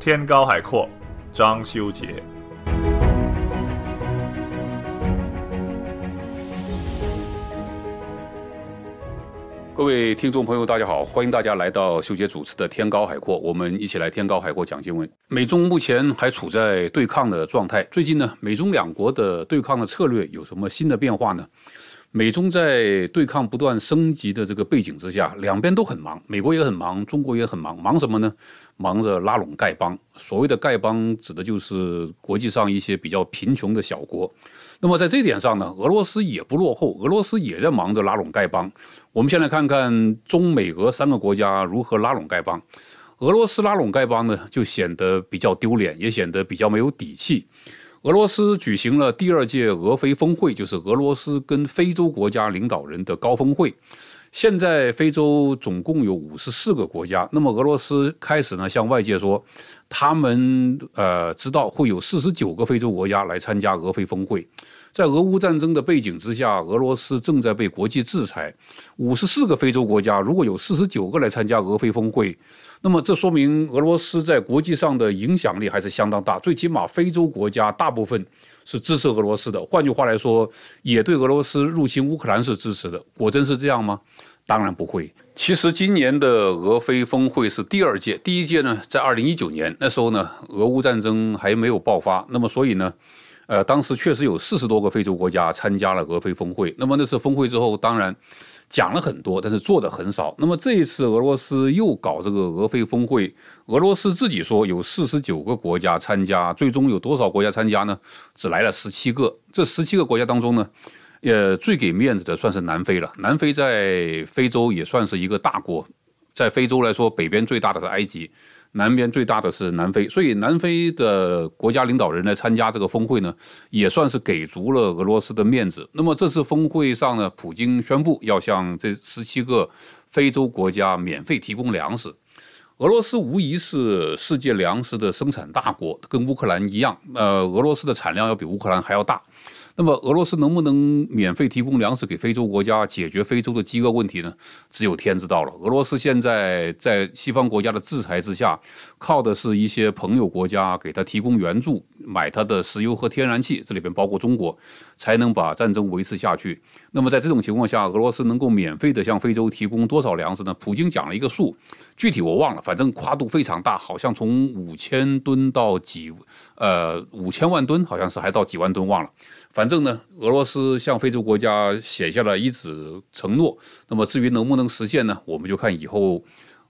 天高海阔，张修杰。各位听众朋友，大家好，欢迎大家来到修杰主持的《天高海阔》，我们一起来《天高海阔》讲新闻。美中目前还处在对抗的状态，最近呢，美中两国的对抗的策略有什么新的变化呢？美中在对抗不断升级的这个背景之下，两边都很忙，美国也很忙，中国也很忙，忙什么呢？忙着拉拢丐帮。所谓的丐帮，指的就是国际上一些比较贫穷的小国。那么在这点上呢，俄罗斯也不落后，俄罗斯也在忙着拉拢丐帮。我们先来看看中美俄三个国家如何拉拢丐帮。俄罗斯拉拢丐帮呢，就显得比较丢脸，也显得比较没有底气。俄罗斯举行了第二届俄非峰会，就是俄罗斯跟非洲国家领导人的高峰会。现在非洲总共有五十四个国家，那么俄罗斯开始呢向外界说。他们呃知道会有四十九个非洲国家来参加俄非峰会，在俄乌战争的背景之下，俄罗斯正在被国际制裁，五十四个非洲国家如果有四十九个来参加俄非峰会，那么这说明俄罗斯在国际上的影响力还是相当大，最起码非洲国家大部分是支持俄罗斯的。换句话来说，也对俄罗斯入侵乌克兰是支持的。果真是这样吗？当然不会。其实今年的俄非峰会是第二届，第一届呢在二零一九年，那时候呢俄乌战争还没有爆发，那么所以呢，呃当时确实有四十多个非洲国家参加了俄非峰会。那么那次峰会之后，当然讲了很多，但是做的很少。那么这一次俄罗斯又搞这个俄非峰会，俄罗斯自己说有四十九个国家参加，最终有多少国家参加呢？只来了十七个。这十七个国家当中呢？呃，最给面子的算是南非了。南非在非洲也算是一个大国，在非洲来说，北边最大的是埃及，南边最大的是南非。所以南非的国家领导人来参加这个峰会呢，也算是给足了俄罗斯的面子。那么这次峰会上呢，普京宣布要向这十七个非洲国家免费提供粮食。俄罗斯无疑是世界粮食的生产大国，跟乌克兰一样，呃，俄罗斯的产量要比乌克兰还要大。那么俄罗斯能不能免费提供粮食给非洲国家解决非洲的饥饿问题呢？只有天知道了。俄罗斯现在在西方国家的制裁之下，靠的是一些朋友国家给他提供援助，买他的石油和天然气，这里边包括中国，才能把战争维持下去。那么在这种情况下，俄罗斯能够免费的向非洲提供多少粮食呢？普京讲了一个数，具体我忘了，反正跨度非常大，好像从五千吨到几，呃，五千万吨，好像是还到几万吨，忘了，反。正呢，俄罗斯向非洲国家写下了一纸承诺。那么至于能不能实现呢？我们就看以后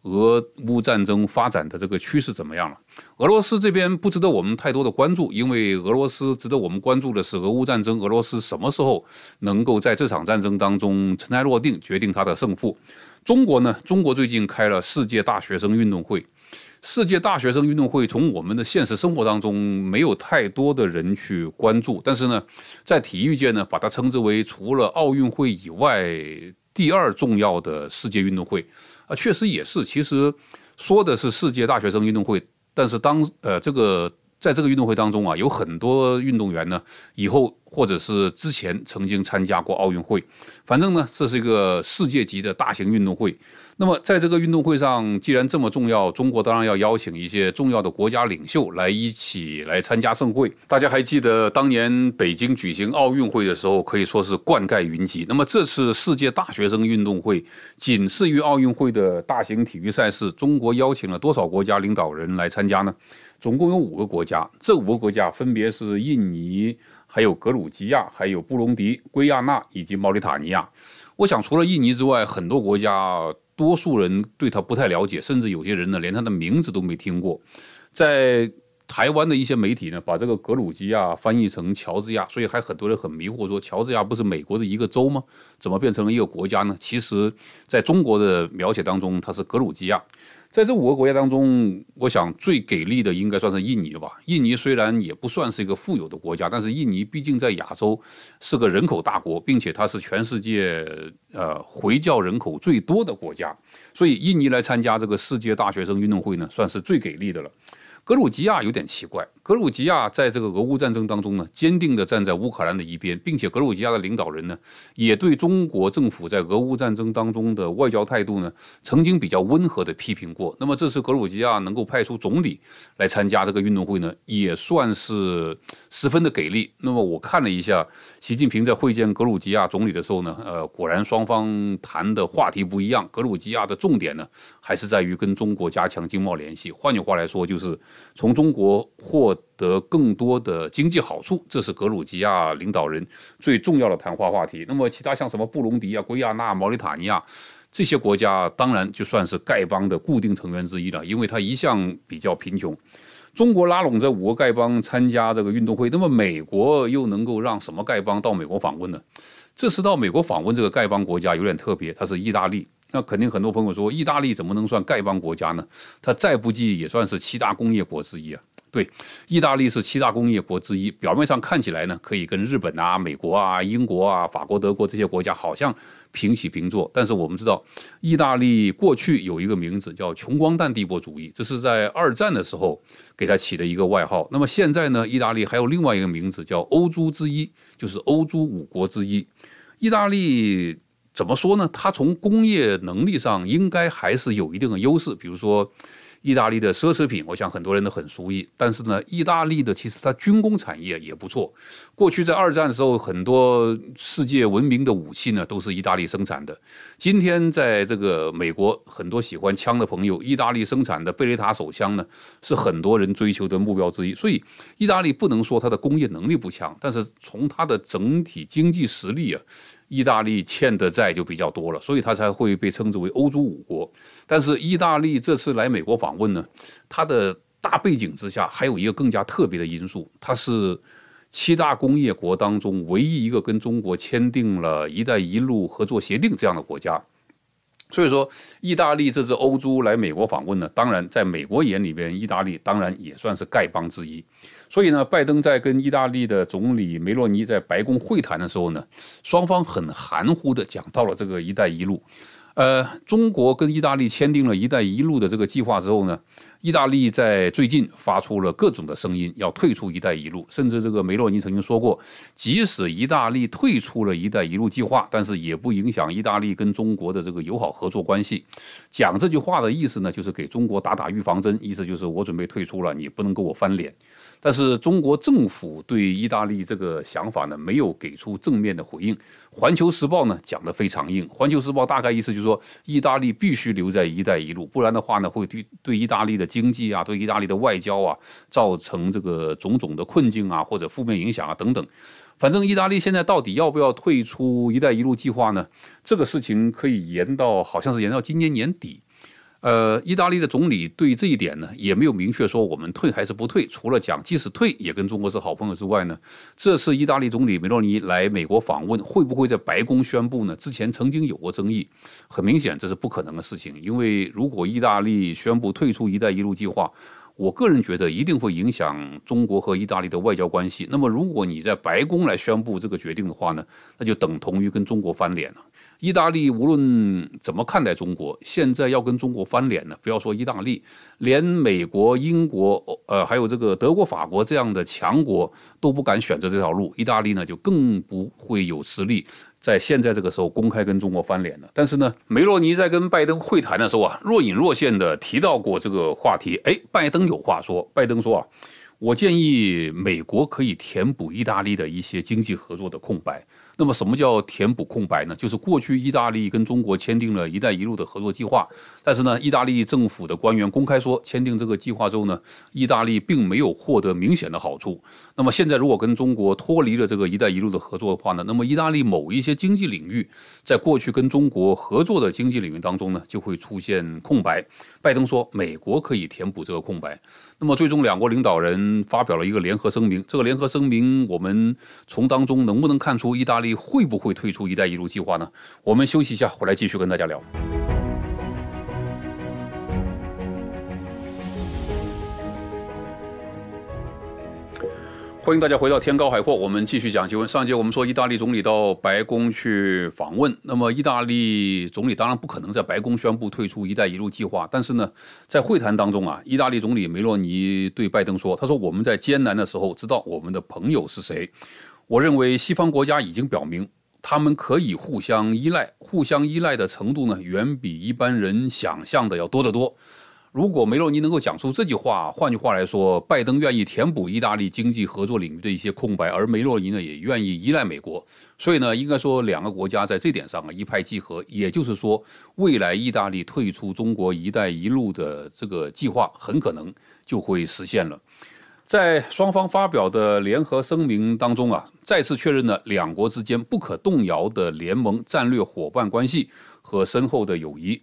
俄乌战争发展的这个趋势怎么样了。俄罗斯这边不值得我们太多的关注，因为俄罗斯值得我们关注的是俄乌战争，俄罗斯什么时候能够在这场战争当中尘埃落定，决定它的胜负。中国呢？中国最近开了世界大学生运动会。世界大学生运动会从我们的现实生活当中没有太多的人去关注，但是呢，在体育界呢，把它称之为除了奥运会以外第二重要的世界运动会，啊，确实也是。其实说的是世界大学生运动会，但是当呃这个。在这个运动会当中啊，有很多运动员呢，以后或者是之前曾经参加过奥运会，反正呢，这是一个世界级的大型运动会。那么，在这个运动会上，既然这么重要，中国当然要邀请一些重要的国家领袖来一起来参加盛会。大家还记得当年北京举行奥运会的时候，可以说是冠盖云集。那么，这次世界大学生运动会仅次于奥运会的大型体育赛事，中国邀请了多少国家领导人来参加呢？总共有五个国家，这五个国家分别是印尼、还有格鲁吉亚、还有布隆迪、圭亚那以及毛里塔尼亚。我想，除了印尼之外，很多国家多数人对它不太了解，甚至有些人呢连它的名字都没听过。在台湾的一些媒体呢，把这个格鲁吉亚翻译成乔治亚，所以还很多人很迷惑，说乔治亚不是美国的一个州吗？怎么变成了一个国家呢？其实，在中国的描写当中，它是格鲁吉亚。在这五个国家当中，我想最给力的应该算是印尼了吧？印尼虽然也不算是一个富有的国家，但是印尼毕竟在亚洲是个人口大国，并且它是全世界呃回教人口最多的国家，所以印尼来参加这个世界大学生运动会呢，算是最给力的了。格鲁吉亚有点奇怪。格鲁吉亚在这个俄乌战争当中呢，坚定地站在乌克兰的一边，并且格鲁吉亚的领导人呢，也对中国政府在俄乌战争当中的外交态度呢，曾经比较温和地批评过。那么这次格鲁吉亚能够派出总理来参加这个运动会呢，也算是十分的给力。那么我看了一下习近平在会见格鲁吉亚总理的时候呢，呃，果然双方谈的话题不一样。格鲁吉亚的重点呢，还是在于跟中国加强经贸联系。换句话来说，就是从中国获得更多的经济好处，这是格鲁吉亚领导人最重要的谈话话题。那么，其他像什么布隆迪啊、圭亚那、毛里塔尼亚这些国家，当然就算是丐帮的固定成员之一了，因为它一向比较贫穷。中国拉拢这五个丐帮参加这个运动会，那么美国又能够让什么丐帮到美国访问呢？这次到美国访问这个丐帮国家有点特别，它是意大利。那肯定很多朋友说，意大利怎么能算丐帮国家呢？它再不济也算是七大工业国之一啊。对，意大利是七大工业国之一。表面上看起来呢，可以跟日本啊、美国啊、英国啊、法国、德国这些国家好像平起平坐。但是我们知道，意大利过去有一个名字叫“穷光蛋帝国主义”，这是在二战的时候给他起的一个外号。那么现在呢，意大利还有另外一个名字叫“欧洲之一”，就是欧洲五国之一。意大利。怎么说呢？它从工业能力上应该还是有一定的优势。比如说，意大利的奢侈品，我想很多人都很熟悉。但是呢，意大利的其实它军工产业也不错。过去在二战的时候，很多世界闻名的武器呢都是意大利生产的。今天在这个美国，很多喜欢枪的朋友，意大利生产的贝雷塔手枪呢是很多人追求的目标之一。所以，意大利不能说它的工业能力不强，但是从它的整体经济实力啊。意大利欠的债就比较多了，所以它才会被称之为欧洲五国。但是意大利这次来美国访问呢，它的大背景之下还有一个更加特别的因素，它是七大工业国当中唯一一个跟中国签订了“一带一路”合作协定这样的国家。所以说，意大利这只欧猪来美国访问呢，当然在美国眼里边，意大利当然也算是丐帮之一。所以呢，拜登在跟意大利的总理梅洛尼在白宫会谈的时候呢，双方很含糊的讲到了这个“一带一路”。呃，中国跟意大利签订了一带一路的这个计划之后呢，意大利在最近发出了各种的声音，要退出一带一路，甚至这个梅洛尼曾经说过，即使意大利退出了一带一路计划，但是也不影响意大利跟中国的这个友好合作关系。讲这句话的意思呢，就是给中国打打预防针，意思就是我准备退出了，你不能跟我翻脸。但是中国政府对意大利这个想法呢，没有给出正面的回应。环球时报呢讲的非常硬，环球时报大概意思就是。说意大利必须留在“一带一路”，不然的话呢，会对对意大利的经济啊，对意大利的外交啊，造成这个种种的困境啊，或者负面影响啊等等。反正意大利现在到底要不要退出“一带一路”计划呢？这个事情可以延到，好像是延到今年年底。呃，意大利的总理对这一点呢，也没有明确说我们退还是不退，除了讲即使退也跟中国是好朋友之外呢，这次意大利总理梅洛尼来美国访问，会不会在白宫宣布呢？之前曾经有过争议，很明显这是不可能的事情，因为如果意大利宣布退出“一带一路”计划。我个人觉得一定会影响中国和意大利的外交关系。那么，如果你在白宫来宣布这个决定的话呢，那就等同于跟中国翻脸了。意大利无论怎么看待中国，现在要跟中国翻脸呢？不要说意大利，连美国、英国、呃，还有这个德国、法国这样的强国都不敢选择这条路，意大利呢就更不会有实力。在现在这个时候公开跟中国翻脸了。但是呢，梅洛尼在跟拜登会谈的时候啊，若隐若现的提到过这个话题。哎，拜登有话说，拜登说啊。我建议美国可以填补意大利的一些经济合作的空白。那么，什么叫填补空白呢？就是过去意大利跟中国签订了一带一路的合作计划，但是呢，意大利政府的官员公开说，签订这个计划之后呢，意大利并没有获得明显的好处。那么，现在如果跟中国脱离了这个一带一路的合作的话呢，那么意大利某一些经济领域，在过去跟中国合作的经济领域当中呢，就会出现空白。拜登说，美国可以填补这个空白。那么，最终两国领导人发表了一个联合声明。这个联合声明，我们从当中能不能看出意大利会不会退出“一带一路”计划呢？我们休息一下，回来继续跟大家聊。欢迎大家回到《天高海阔》，我们继续讲新闻。上节我们说，意大利总理到白宫去访问。那么，意大利总理当然不可能在白宫宣布退出“一带一路”计划。但是呢，在会谈当中啊，意大利总理梅洛尼对拜登说：“他说我们在艰难的时候知道我们的朋友是谁。我认为西方国家已经表明，他们可以互相依赖。互相依赖的程度呢，远比一般人想象的要多得多。”如果梅洛尼能够讲出这句话，换句话来说，拜登愿意填补意大利经济合作领域的一些空白，而梅洛尼呢也愿意依赖美国，所以呢，应该说两个国家在这点上啊一拍即合。也就是说，未来意大利退出中国“一带一路”的这个计划很可能就会实现了。在双方发表的联合声明当中啊，再次确认了两国之间不可动摇的联盟、战略伙伴关系和深厚的友谊。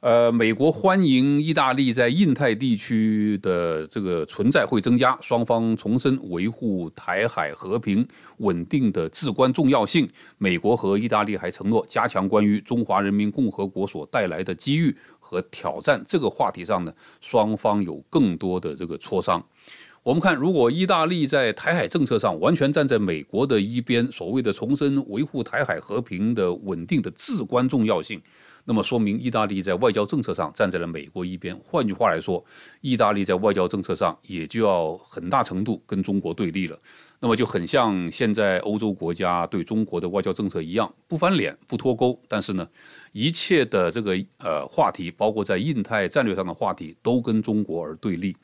呃，美国欢迎意大利在印太地区的这个存在会增加。双方重申维护台海和平稳定的至关重要性。美国和意大利还承诺加强关于中华人民共和国所带来的机遇和挑战这个话题上呢，双方有更多的这个磋商。我们看，如果意大利在台海政策上完全站在美国的一边，所谓的重申维护台海和平的稳定的至关重要性，那么说明意大利在外交政策上站在了美国一边。换句话来说，意大利在外交政策上也就要很大程度跟中国对立了。那么就很像现在欧洲国家对中国的外交政策一样，不翻脸不脱钩，但是呢，一切的这个呃话题，包括在印太战略上的话题，都跟中国而对立。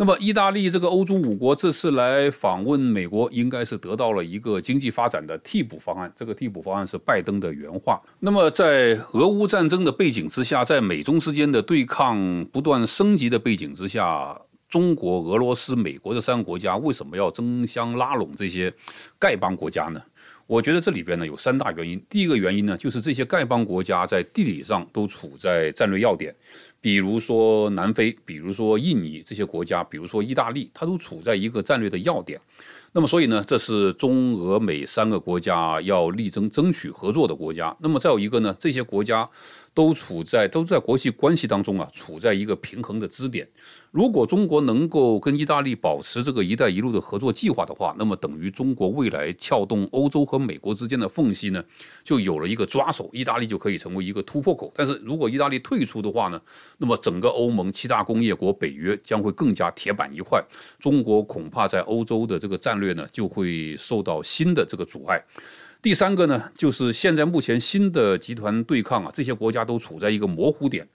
那么，意大利这个欧洲五国这次来访问美国，应该是得到了一个经济发展的替补方案。这个替补方案是拜登的原话。那么，在俄乌战争的背景之下，在美中之间的对抗不断升级的背景之下，中国、俄罗斯、美国这三个国家为什么要争相拉拢这些丐帮国家呢？我觉得这里边呢有三大原因。第一个原因呢，就是这些丐帮国家在地理上都处在战略要点，比如说南非，比如说印尼这些国家，比如说意大利，它都处在一个战略的要点。那么，所以呢，这是中俄美三个国家要力争争取合作的国家。那么，再有一个呢，这些国家。都处在都在国际关系当中啊，处在一个平衡的支点。如果中国能够跟意大利保持这个“一带一路”的合作计划的话，那么等于中国未来撬动欧洲和美国之间的缝隙呢，就有了一个抓手，意大利就可以成为一个突破口。但是如果意大利退出的话呢，那么整个欧盟七大工业国、北约将会更加铁板一块，中国恐怕在欧洲的这个战略呢，就会受到新的这个阻碍。第三个呢，就是现在目前新的集团对抗啊，这些国家都处在一个模糊点。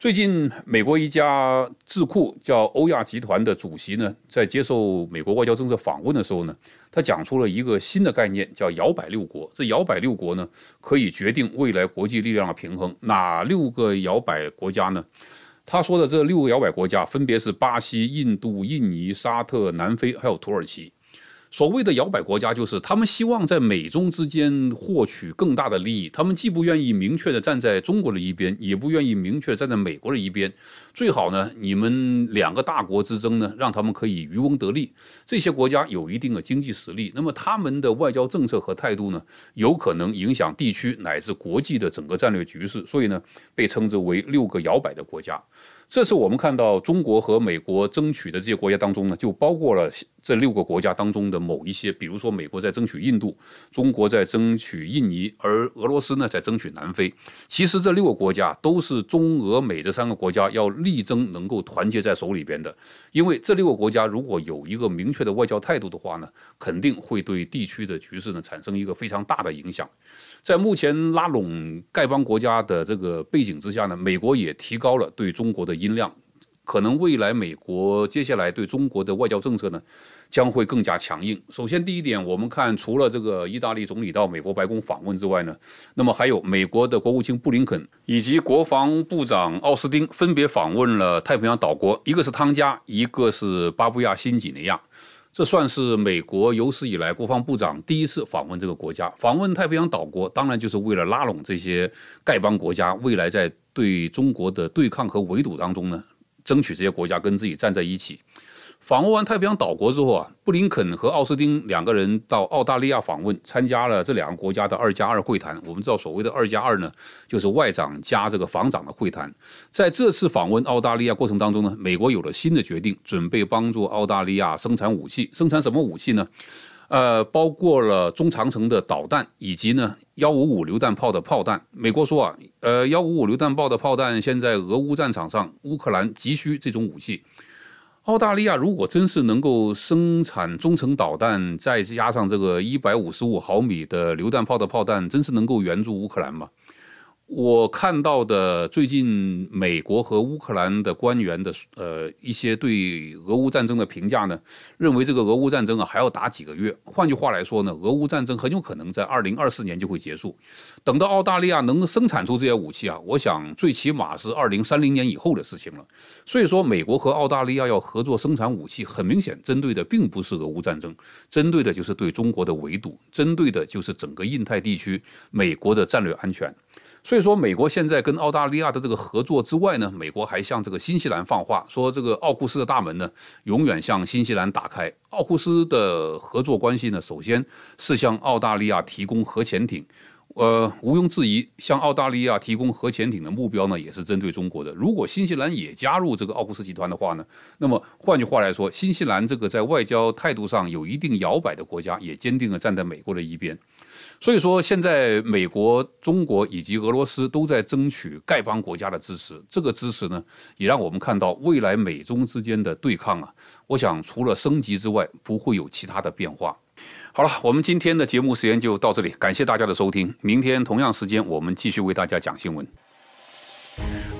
最近，美国一家智库叫欧亚集团的主席呢，在接受美国外交政策访问的时候呢，他讲出了一个新的概念，叫“摇摆六国”。这“摇摆六国”呢，可以决定未来国际力量的平衡。哪六个摇摆国家呢？他说的这六个摇摆国家分别是巴西、印度、印尼、沙特、南非，还有土耳其。所谓的摇摆国家，就是他们希望在美中之间获取更大的利益。他们既不愿意明确的站在中国的一边，也不愿意明确站在美国的一边。最好呢，你们两个大国之争呢，让他们可以渔翁得利。这些国家有一定的经济实力，那么他们的外交政策和态度呢，有可能影响地区乃至国际的整个战略局势。所以呢，被称之为六个摇摆的国家。这次我们看到中国和美国争取的这些国家当中呢，就包括了这六个国家当中的某一些，比如说美国在争取印度，中国在争取印尼，而俄罗斯呢在争取南非。其实这六个国家都是中俄美这三个国家要力争能够团结在手里边的，因为这六个国家如果有一个明确的外交态度的话呢，肯定会对地区的局势呢产生一个非常大的影响。在目前拉拢丐帮国家的这个背景之下呢，美国也提高了对中国的。音量，可能未来美国接下来对中国的外交政策呢，将会更加强硬。首先，第一点，我们看除了这个意大利总理到美国白宫访问之外呢，那么还有美国的国务卿布林肯以及国防部长奥斯汀分别访问了太平洋岛国，一个是汤加，一个是巴布亚新几内亚。这算是美国有史以来国防部长第一次访问这个国家，访问太平洋岛国，当然就是为了拉拢这些丐帮国家，未来在对中国的对抗和围堵当中呢，争取这些国家跟自己站在一起。访问完太平洋岛国之后啊，布林肯和奥斯汀两个人到澳大利亚访问，参加了这两个国家的二加二会谈。我们知道，所谓的二加二呢，就是外长加这个防长的会谈。在这次访问澳大利亚过程当中呢，美国有了新的决定，准备帮助澳大利亚生产武器。生产什么武器呢？呃，包括了中长程的导弹以及呢幺五五榴弹炮的炮弹。美国说啊，呃幺五五榴弹炮的炮弹现在俄乌战场上，乌克兰急需这种武器。澳大利亚如果真是能够生产中程导弹，再加上这个一百五十五毫米的榴弹炮的炮弹，真是能够援助乌克兰吗？我看到的最近美国和乌克兰的官员的呃一些对俄乌战争的评价呢，认为这个俄乌战争啊还要打几个月。换句话来说呢，俄乌战争很有可能在二零二四年就会结束。等到澳大利亚能够生产出这些武器啊，我想最起码是二零三零年以后的事情了。所以说，美国和澳大利亚要合作生产武器，很明显针对的并不是俄乌战争，针对的就是对中国的围堵，针对的就是整个印太地区美国的战略安全。所以说，美国现在跟澳大利亚的这个合作之外呢，美国还向这个新西兰放话说，这个奥库斯的大门呢永远向新西兰打开。奥库斯的合作关系呢，首先是向澳大利亚提供核潜艇。呃，毋庸置疑，向澳大利亚提供核潜艇的目标呢，也是针对中国的。如果新西兰也加入这个奥库斯集团的话呢，那么换句话来说，新西兰这个在外交态度上有一定摇摆的国家，也坚定地站在美国的一边。所以说，现在美国、中国以及俄罗斯都在争取丐帮国家的支持。这个支持呢，也让我们看到未来美中之间的对抗啊。我想，除了升级之外，不会有其他的变化。好了，我们今天的节目时间就到这里，感谢大家的收听。明天同样时间，我们继续为大家讲新闻。